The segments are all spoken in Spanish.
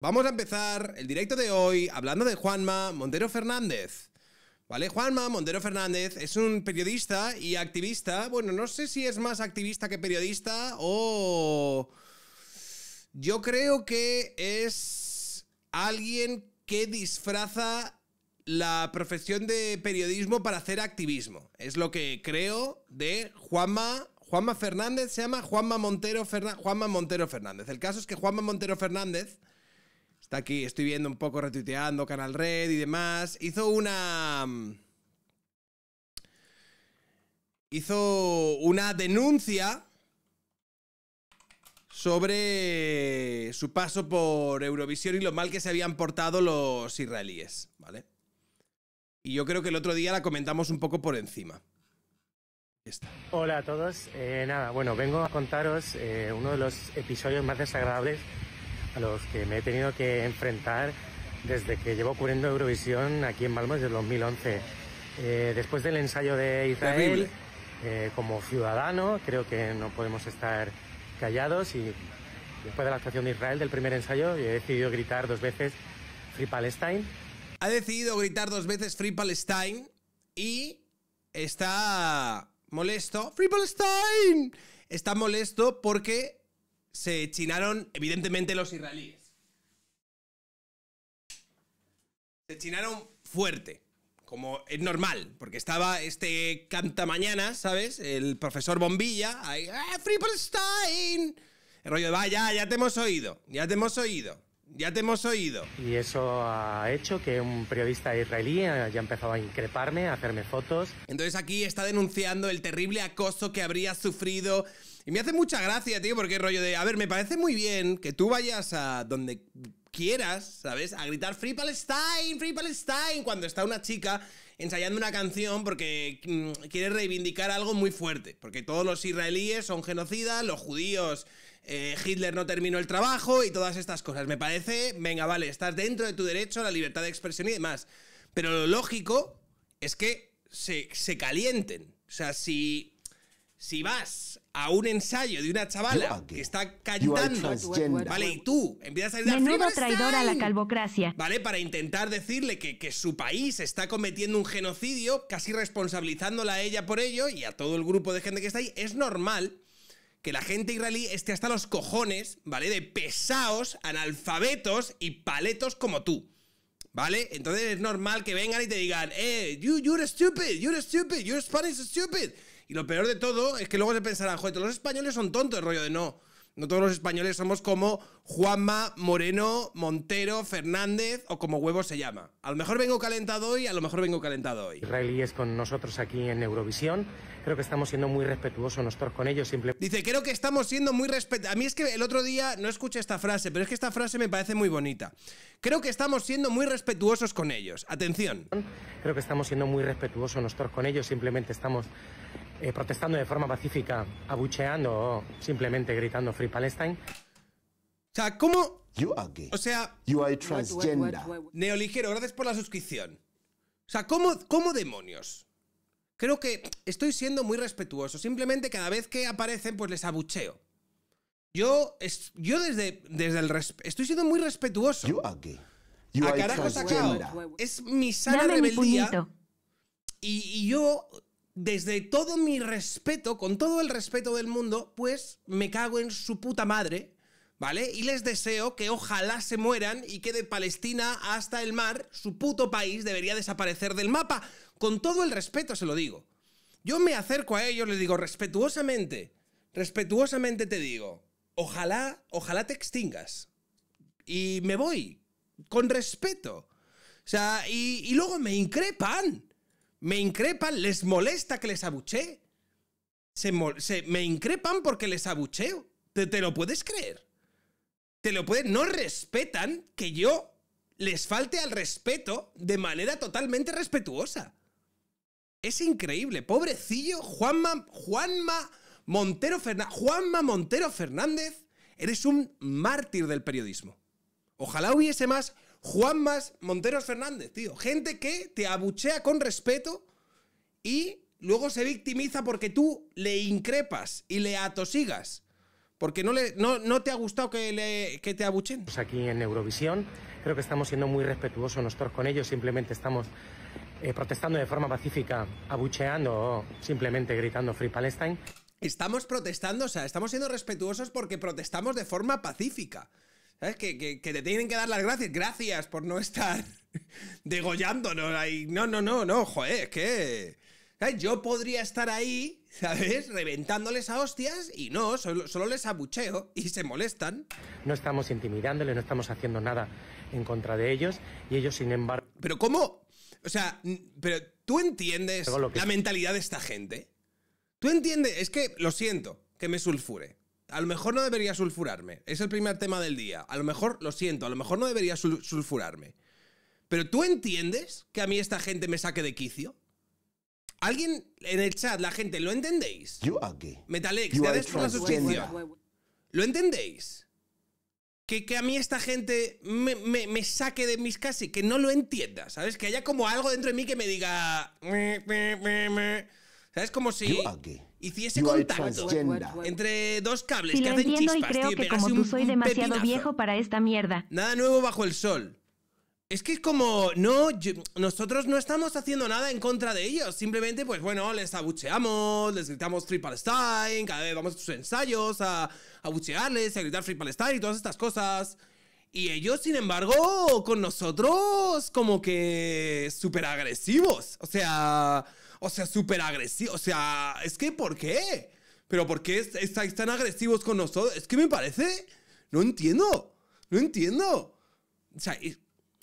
Vamos a empezar el directo de hoy hablando de Juanma Montero Fernández. ¿Vale? Juanma Montero Fernández es un periodista y activista. Bueno, no sé si es más activista que periodista o... Yo creo que es alguien que disfraza la profesión de periodismo para hacer activismo. Es lo que creo de Juanma Juanma Fernández se llama Juanma Montero, Juanma Montero Fernández. El caso es que Juanma Montero Fernández Está aquí, estoy viendo un poco retuiteando Canal Red y demás. Hizo una. Mm, hizo una denuncia sobre su paso por Eurovisión y lo mal que se habían portado los israelíes, ¿vale? Y yo creo que el otro día la comentamos un poco por encima. Hola a todos. Eh, nada, bueno, vengo a contaros eh, uno de los episodios más desagradables a los que me he tenido que enfrentar desde que llevo cubriendo Eurovisión aquí en Malmo desde el 2011. Eh, después del ensayo de Israel, eh, como ciudadano, creo que no podemos estar callados y después de la actuación de Israel del primer ensayo, he decidido gritar dos veces Free Palestine. Ha decidido gritar dos veces Free Palestine y está molesto. ¡Free Palestine! Está molesto porque se chinaron, evidentemente, los israelíes. Se chinaron fuerte, como es normal, porque estaba este canta mañana, ¿sabes? El profesor Bombilla, ahí, ¡Ah, Free El rollo de, vaya, ya te hemos oído, ya te hemos oído. Ya te hemos oído. Y eso ha hecho que un periodista israelí haya empezado a increparme, a hacerme fotos. Entonces aquí está denunciando el terrible acoso que habría sufrido y me hace mucha gracia, tío, porque rollo de. A ver, me parece muy bien que tú vayas a donde quieras, ¿sabes? A gritar Free Palestine, Free Palestine, cuando está una chica ensayando una canción porque mm, quiere reivindicar algo muy fuerte, porque todos los israelíes son genocidas, los judíos, eh, Hitler no terminó el trabajo y todas estas cosas. Me parece, venga, vale, estás dentro de tu derecho a la libertad de expresión y demás. Pero lo lógico es que se, se calienten. O sea, si si vas a un ensayo de una chavala que está cantando, ¿vale? Y tú empiezas a ir Menudo traidor a la calvocracia. ¿Vale? Para intentar decirle que, que, su país está cometiendo un genocidio, casi responsabilizándola a ella por ello y a todo el grupo de gente que está ahí, es normal que la gente israelí esté hasta los cojones, ¿vale? De pesados, analfabetos y paletos como tú. ¿Vale? Entonces es normal que vengan y te digan, eh, you're stupid, you're stupid, you're Spanish stupid. Y lo peor de todo es que luego se pensarán, joder, los españoles son tontos, el rollo de no. No todos los españoles somos como Juanma, Moreno, Montero, Fernández o como huevo se llama. A lo mejor vengo calentado hoy, a lo mejor vengo calentado hoy. es con nosotros aquí en Eurovisión. Creo que estamos siendo muy respetuosos nosotros con ellos. Simplemente. Dice, creo que estamos siendo muy respetuosos. A mí es que el otro día no escuché esta frase, pero es que esta frase me parece muy bonita. Creo que estamos siendo muy respetuosos con ellos. Atención. Creo que estamos siendo muy respetuosos nosotros con ellos. Simplemente estamos eh, protestando de forma pacífica, abucheando o simplemente gritando Free Palestine. O sea, ¿cómo? O sea, you are transgender. Neoligero, gracias por la suscripción. O sea, ¿cómo, cómo demonios? Creo que estoy siendo muy respetuoso. Simplemente cada vez que aparecen, pues les abucheo. Yo, yo desde, desde el estoy siendo muy respetuoso. You are gay. a carajo Es mi sana rebeldía. y, yo desde todo mi respeto, con todo el respeto del mundo, pues me cago en su puta madre, ¿vale? Y les deseo que ojalá se mueran y que de Palestina hasta el mar, su puto país debería desaparecer del mapa. Con todo el respeto se lo digo. Yo me acerco a ellos, les digo respetuosamente, respetuosamente te digo, ojalá, ojalá te extingas. Y me voy, con respeto. O sea, y, luego me increpan me increpan, les molesta que les abuche, me increpan porque les abucheo. ¿Te, lo puedes creer? ¿Te lo puedes? No respetan que yo les falte al respeto de manera totalmente respetuosa. Es increíble. Pobrecillo Juanma, Juanma Montero Fernández. Juanma Montero Fernández, eres un mártir del periodismo. Ojalá hubiese más Juanmas Monteros Fernández, tío. Gente que te abuchea con respeto y luego se victimiza porque tú le increpas y le atosigas. Porque no, le, no, te ha gustado que, le, que te abuchen. Aquí en Eurovisión creo que estamos siendo muy respetuosos nosotros con ellos. Simplemente estamos eh, protestando de forma pacífica, abucheando o simplemente gritando Free Palestine. Estamos protestando, o sea, estamos siendo respetuosos porque protestamos de forma pacífica. ¿Sabes? Que, te tienen que dar las gracias. Gracias por no estar degollándonos ahí. No, no, no, no, joder, es que. Yo podría estar ahí, ¿sabes? Reventándoles a hostias y no, solo, les abucheo y se molestan. No estamos intimidándoles, no estamos haciendo nada en contra de ellos y ellos, sin embargo. Pero, ¿cómo? O sea, pero tú entiendes la mentalidad de esta gente. Tú entiendes, es que lo siento que me sulfure a lo mejor no debería sulfurarme. Es el primer tema del día. A lo mejor, lo siento, a lo mejor no debería sulfurarme. Pero ¿tú entiendes que a mí esta gente me saque de quicio? ¿Alguien en el chat, la gente, lo entendéis? ¿Yo are Metalex, you por la suscripción. ¿Lo entendéis? Que, que, a mí esta gente me, saque de mis casi, que no lo entiendas, ¿sabes? Que haya como algo dentro de mí que me diga... ¿Sabes? Como si hiciese contacto entre dos cables que hacen chispas, y creo que como tú soy demasiado viejo para esta mierda. Nada nuevo bajo el sol. Es que es como, no, nosotros no estamos haciendo nada en contra de ellos. Simplemente, pues bueno, les abucheamos, les gritamos Free Palestine, cada vez vamos a sus ensayos a, a abuchearles, a gritar Free Palestine y todas estas cosas. Y ellos, sin embargo, con nosotros, como que súper agresivos. O sea, o sea, súper agresivo. O sea, es que ¿por qué? ¿Pero por qué estáis tan agresivos con nosotros? Es que me parece... No entiendo. No entiendo. O sea,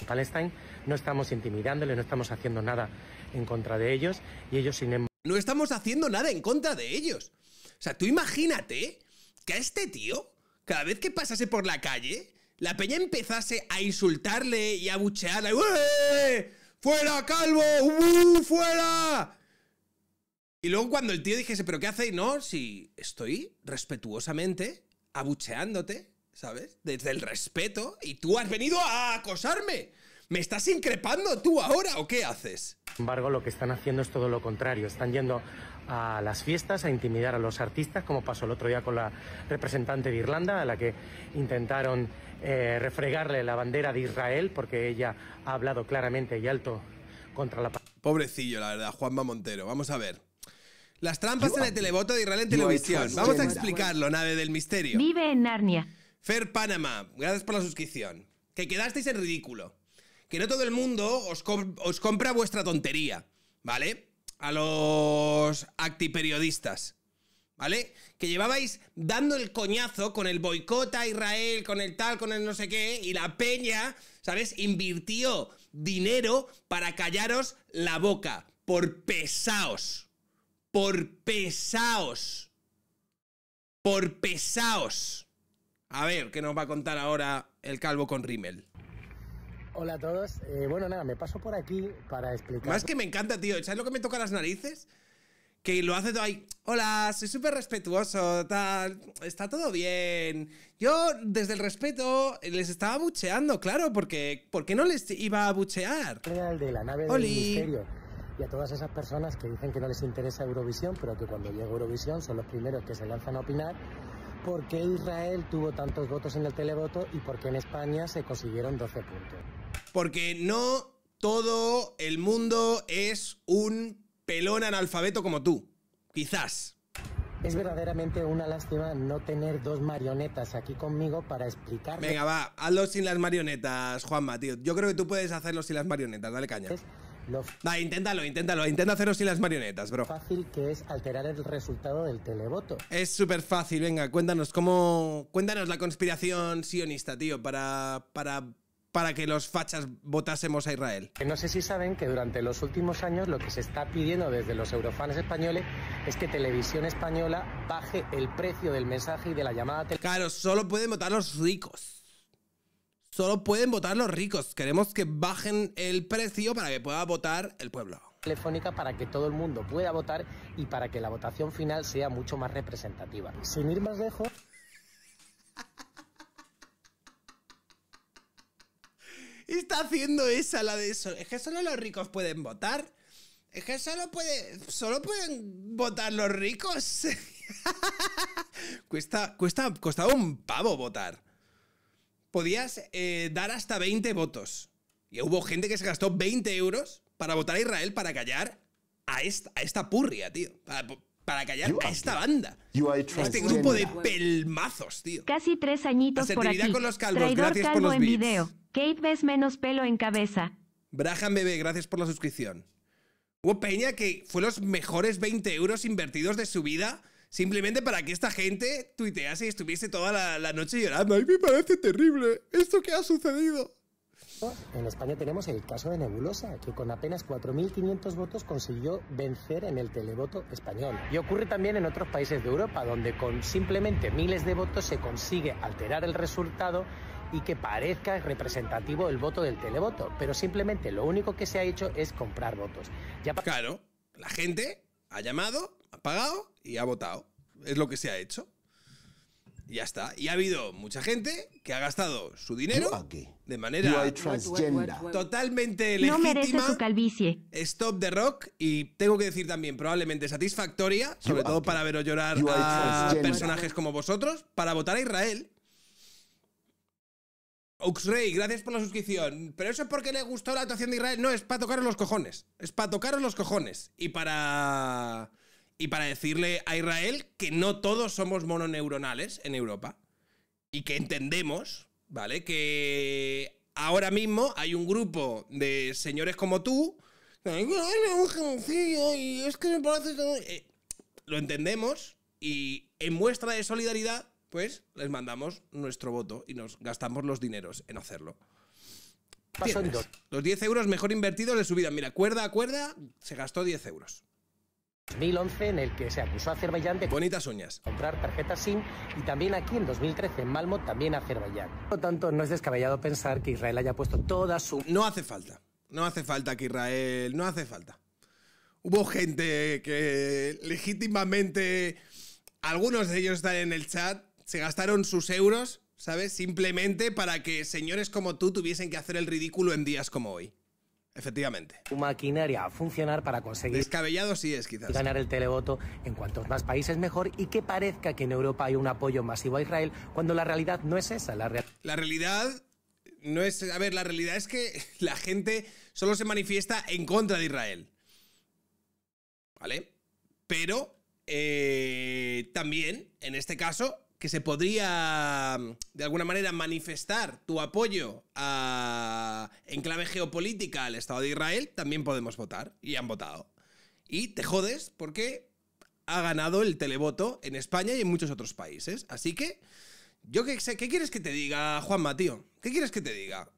Palestine, no estamos intimidándole no estamos haciendo nada en contra de ellos y ellos sin embargo... No estamos haciendo nada en contra de ellos. O sea, tú imagínate que a este tío, cada vez que pasase por la calle, la peña empezase a insultarle y a buchearle. ¡Fuera, calvo! ¡uh, ¡Fuera! Y luego cuando el tío dijese, pero ¿qué y No, si estoy respetuosamente abucheándote, ¿sabes? Desde el respeto y tú has venido a acosarme. ¿Me estás increpando tú ahora o qué haces? Sin embargo, lo que están haciendo es todo lo contrario. Están yendo a las fiestas a intimidar a los artistas, como pasó el otro día con la representante de Irlanda, a la que intentaron eh, refregarle la bandera de Israel, porque ella ha hablado claramente y alto contra la... Pobrecillo, la verdad, Juanma Montero. Vamos a ver. Las trampas en el televoto de Israel en televisión. Vamos a explicarlo, nave del misterio. Vive en Narnia. Fer Panama, gracias por la suscripción. Que quedasteis en ridículo. Que no todo el mundo os, compra vuestra tontería, ¿vale? A los actiperiodistas. ¿Vale? Que llevabais dando el coñazo con el boicot a Israel, con el tal, con el no sé qué, y la peña, ¿sabes? Invirtió dinero para callaros la boca, por pesaos por pesaos. Por pesaos. A ver, ¿qué nos va a contar ahora el calvo con Rimmel? Hola a todos. Eh, bueno, nada, me paso por aquí para explicar. Más que me encanta, tío. ¿Sabes lo que me toca las narices? Que lo hace todo ahí. Hola, soy súper respetuoso, tal. Está todo bien. Yo, desde el respeto, les estaba bucheando, claro, porque ¿por qué no les iba a buchear? El de la nave y a todas esas personas que dicen que no les interesa Eurovisión, pero que cuando llega Eurovisión son los primeros que se lanzan a opinar, por qué Israel tuvo tantos votos en el televoto y por qué en España se consiguieron 12 puntos. Porque no todo el mundo es un pelón analfabeto como tú, quizás. Es verdaderamente una lástima no tener dos marionetas aquí conmigo para explicar. Venga, va, hazlo sin las marionetas, Juanma, tío. Yo creo que tú puedes hacerlo sin las marionetas, dale caña inténtalo, inténtalo. Intenta hacerlo sin las marionetas, bro. Fácil que es alterar el resultado del televoto. Es súper fácil, venga, cuéntanos cómo. Cuéntanos la conspiración sionista, tío, para. para para que los fachas votásemos a Israel. No sé si saben que durante los últimos años lo que se está pidiendo desde los eurofans españoles es que Televisión Española baje el precio del mensaje y de la llamada. Claro, solo pueden votar los ricos. Solo pueden votar los ricos. Queremos que bajen el precio para que pueda votar el pueblo. Telefónica para que todo el mundo pueda votar y para que la votación final sea mucho más representativa. Sin ir más lejos. Está haciendo esa, la de eso. Es que solo los ricos pueden votar. Es que solo, puede, solo pueden votar los ricos. cuesta, cuesta, un pavo votar podías eh, dar hasta 20 votos. Y hubo gente que se gastó 20 euros para votar a Israel para callar a esta, purria, tío. Para, callar a esta banda. Este grupo de pelmazos, tío. Casi tres añitos por aquí. con los calvos, gracias por los en video. Kate ves menos pelo en cabeza. Braja Bebé, gracias por la suscripción. Hubo Peña que fue los mejores 20 euros invertidos de su vida Simplemente para que esta gente tuitease y estuviese toda la, noche llorando. A mí me parece terrible. ¿Esto que ha sucedido? En España tenemos el caso de Nebulosa, que con apenas 4.500 votos consiguió vencer en el televoto español. Y ocurre también en otros países de Europa, donde con simplemente miles de votos se consigue alterar el resultado y que parezca representativo el voto del televoto. Pero simplemente lo único que se ha hecho es comprar votos. claro, la gente ha llamado pagado y ha votado. Es lo que se ha hecho. Y ya está. Y ha habido mucha gente que ha gastado su dinero de manera totalmente legítima. No merece su calvicie. Stop the rock. Y tengo que decir también, probablemente satisfactoria, sobre todo para veros llorar a personajes como vosotros, para votar a Israel. Oxray, gracias por la suscripción. Pero eso es porque le gustó la actuación de Israel. No, es para tocaros los cojones. Es para tocaros los cojones. Y para y para decirle a Israel que no todos somos mononeuronales en Europa y que entendemos, ¿vale? Que ahora mismo hay un grupo de señores como tú. y es que eh, lo entendemos y en muestra de solidaridad, pues les mandamos nuestro voto y nos gastamos los dineros en hacerlo. Los 10 euros mejor invertidos de su vida. Mira, cuerda a cuerda se gastó 10 euros. 2011 en el que se acusó a Azerbaiyán de Bonitas uñas. comprar tarjetas SIM y también aquí en 2013 en Malmo también Azerbaiyán. Por lo tanto, no es descabellado pensar que Israel haya puesto toda su... No hace falta, no hace falta que Israel, no hace falta. Hubo gente que legítimamente, algunos de ellos están en el chat, se gastaron sus euros, ¿sabes? Simplemente para que señores como tú tuviesen que hacer el ridículo en días como hoy. Efectivamente. Su maquinaria a funcionar para conseguir. Descabellado sí es, quizás. Ganar el televoto en cuantos más países mejor y que parezca que en Europa hay un apoyo masivo a Israel cuando la realidad no es esa. La, la realidad no es. A ver, la realidad es que la gente solo se manifiesta en contra de Israel. ¿Vale? Pero eh, también, en este caso, que se podría, de alguna manera, manifestar tu apoyo a, en clave geopolítica al Estado de Israel, también podemos votar. Y han votado. Y te jodes porque ha ganado el televoto en España y en muchos otros países. Así que, yo qué sé, ¿qué quieres que te diga, Juan tío? ¿Qué quieres que te diga?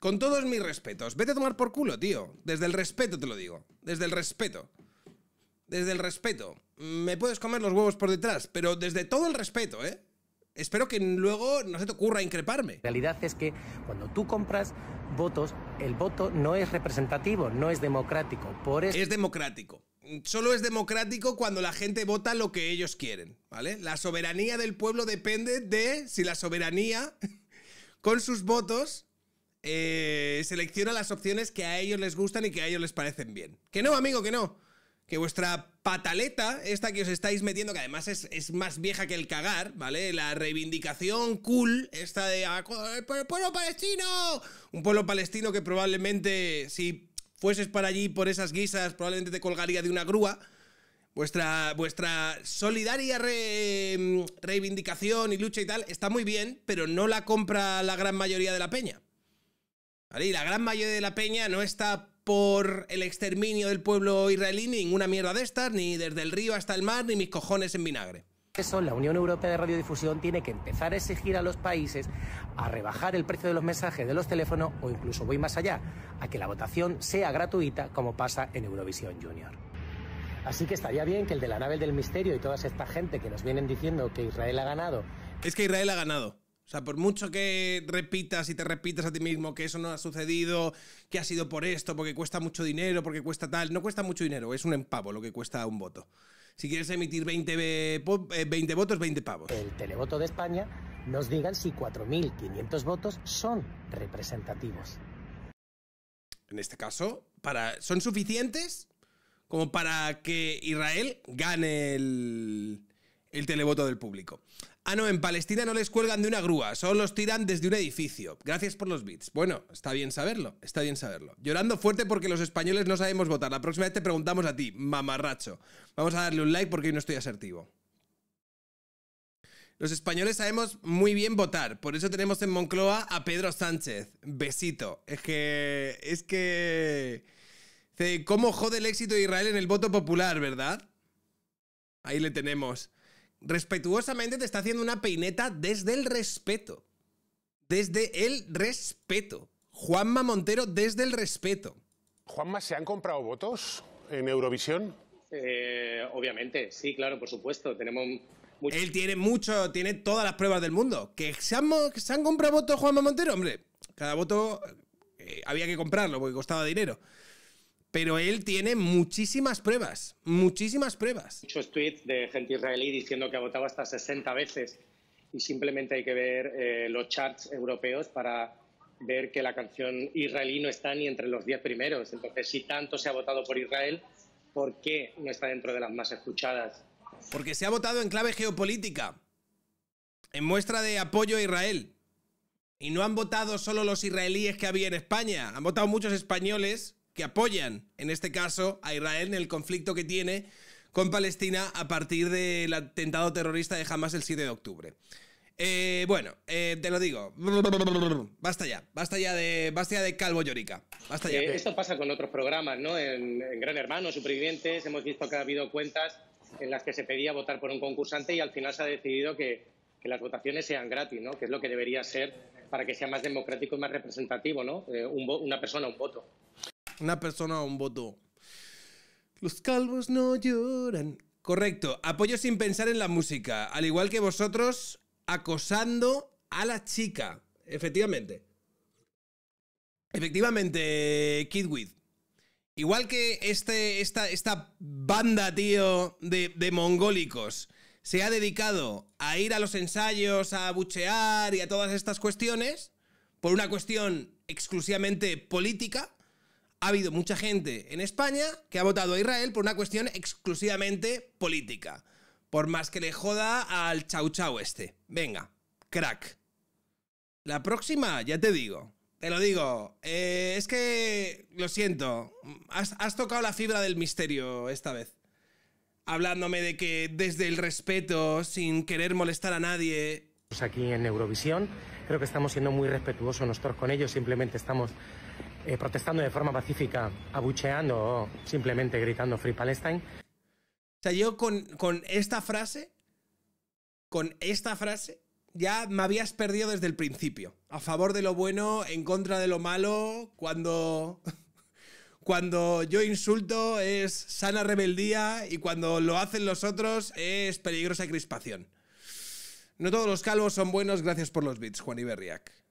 Con todos mis respetos, vete a tomar por culo, tío. Desde el respeto te lo digo. Desde el respeto desde el respeto. Me puedes comer los huevos por detrás, pero desde todo el respeto, ¿eh? Espero que luego no se te ocurra increparme. La realidad es que cuando tú compras votos, el voto no es representativo, no es democrático. Por Es democrático. Solo es democrático cuando la gente vota lo que ellos quieren, ¿vale? La soberanía del pueblo depende de si la soberanía, con sus votos, eh, selecciona las opciones que a ellos les gustan y que a ellos les parecen bien. Que no, amigo, que no que vuestra pataleta, esta que os estáis metiendo, que además es, más vieja que el cagar, ¿vale? La reivindicación cool, esta de ah, el eh, pues, pueblo palestino, un pueblo palestino que probablemente si fueses para allí por esas guisas, probablemente te colgaría de una grúa. Vuestra, vuestra solidaria em, reivindicación y lucha y tal está muy bien, pero no la compra la gran mayoría de la peña. ¿Vale? Y la gran mayoría de la peña no está por el exterminio del pueblo israelí, ni ninguna mierda de estas, ni desde el río hasta el mar, ni mis cojones en vinagre eso, la Unión Europea de Radiodifusión tiene que empezar a exigir a los países a rebajar el precio de los mensajes de los teléfonos o incluso voy más allá, a que la votación sea gratuita como pasa en Eurovisión Junior. Así que estaría bien que el de la nave del misterio y toda esta gente que nos vienen diciendo que Israel ha ganado. Es que Israel ha ganado. O sea, por mucho que repitas y te repitas a ti mismo que eso no ha sucedido, que ha sido por esto, porque cuesta mucho dinero, porque cuesta tal, no cuesta mucho dinero, es un empavo lo que cuesta un voto. Si quieres emitir 20, eh, eh, votos, 20 pavos. El televoto de España nos digan si 4.500 votos son representativos. En este caso, ¿son suficientes como para que Israel gane el televoto del público? Ah, no, en Palestina no les cuelgan de una grúa, solo los tiran desde un edificio. Gracias por los bits. Bueno, está bien saberlo, está bien saberlo. Llorando fuerte porque los españoles no sabemos votar. La próxima vez te preguntamos a ti, mamarracho. Vamos a darle un like porque hoy no estoy asertivo. Los españoles sabemos muy bien votar, por eso tenemos en Moncloa a Pedro Sánchez. Besito. Es que. Es que. ¿Cómo jode el éxito de Israel en el voto popular, verdad? Ahí le tenemos respetuosamente te está haciendo una peineta desde el respeto. Desde el respeto. Juanma Montero desde el respeto. Juanma, ¿se han comprado votos en Eurovisión? Eh, obviamente, sí, claro, por supuesto. Tenemos mucho... Él tiene mucho, tiene todas las pruebas del mundo. ¿Que se han, se han comprado votos Juanma Montero? Hombre, cada voto eh, había que comprarlo porque costaba dinero pero él tiene muchísimas pruebas, muchísimas pruebas. Muchos tweets de gente israelí diciendo que ha votado hasta 60 veces y simplemente hay que ver eh, los charts europeos para ver que la canción israelí no está ni entre los 10 primeros. Entonces, si tanto se ha votado por Israel, ¿por qué no está dentro de las más escuchadas? Porque se ha votado en clave geopolítica, en muestra de apoyo a Israel. Y no han votado solo los israelíes que había en España, han votado muchos españoles que apoyan, en este caso, a Israel en el conflicto que tiene con Palestina a partir del atentado terrorista de Hamas el 7 de octubre. Eh, bueno, eh, te lo digo. Basta ya, basta ya de, basta de calvo llorica. Basta ya. Eh, esto pasa con otros programas, ¿no? En, Gran Hermano, Supervivientes, hemos visto que ha habido cuentas en las que se pedía votar por un concursante y al final se ha decidido que, las votaciones sean gratis, ¿no? Que es lo que debería ser para que sea más democrático y más representativo, ¿no? una persona, un voto una persona o un voto. Los calvos no lloran. Correcto, apoyo sin pensar en la música, al igual que vosotros acosando a la chica, efectivamente. Efectivamente, Kidwith. Igual que este, esta, banda, tío, de, de mongólicos se ha dedicado a ir a los ensayos, a buchear y a todas estas cuestiones, por una cuestión exclusivamente política, ha habido mucha gente en España que ha votado a Israel por una cuestión exclusivamente política. Por más que le joda al chau chau este. Venga, crack. La próxima, ya te digo. Te lo digo. Eh, es que, lo siento, has, has tocado la fibra del misterio esta vez hablándome de que desde el respeto, sin querer molestar a nadie. Aquí en Eurovisión, creo que estamos siendo muy respetuosos nosotros con ellos, simplemente estamos eh, protestando de forma pacífica, abucheando o simplemente gritando Free Palestine. O sea, yo con, con esta frase, con esta frase, ya me habías perdido desde el principio. A favor de lo bueno, en contra de lo malo, cuando... Cuando yo insulto es sana rebeldía y cuando lo hacen los otros es peligrosa crispación. No todos los calvos son buenos, gracias por los bits, Juan Iberriac.